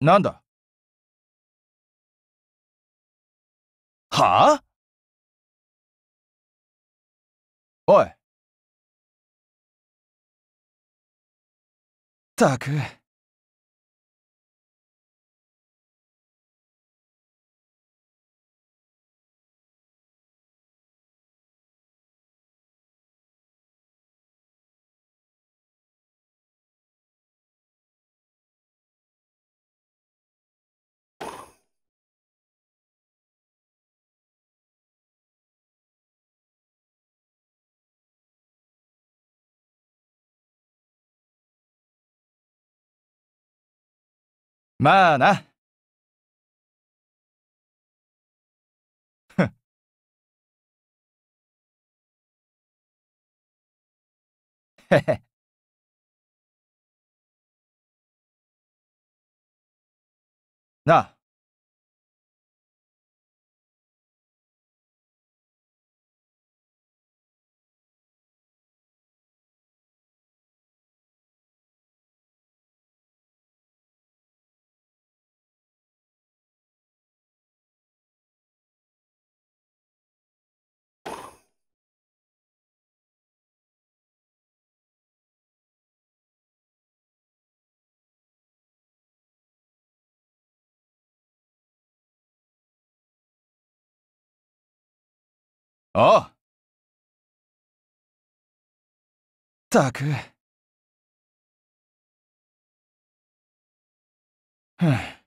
なんだはあおいったく。まあな。なあ。ああったく。ふぅ。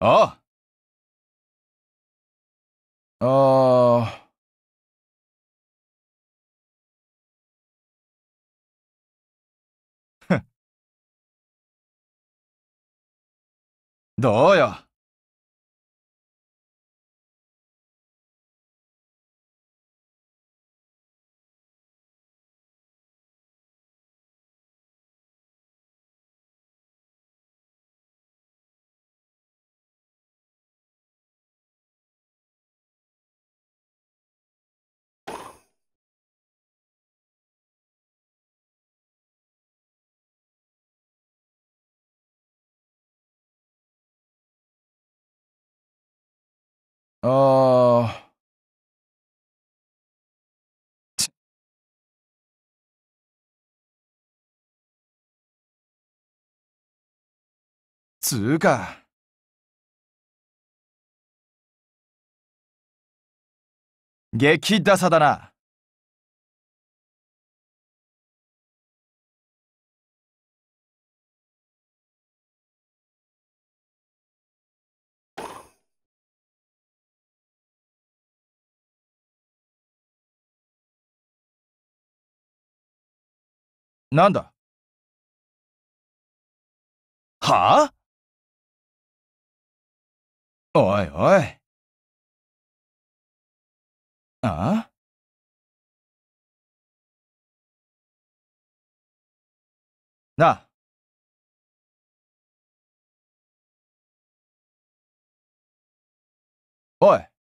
ああ。ああ。どうよ。ああ。つうか。激ダサだな。なんだはあおいおい。ああなあ。おい。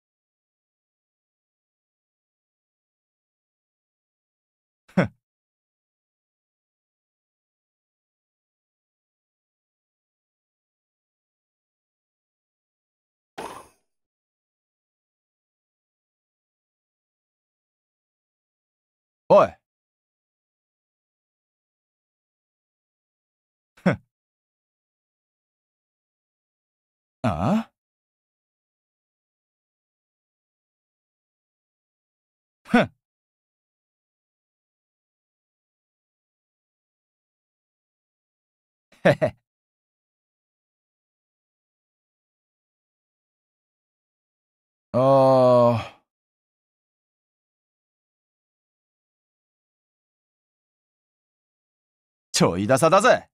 おいああへへ。ああ。ちょいださだぜ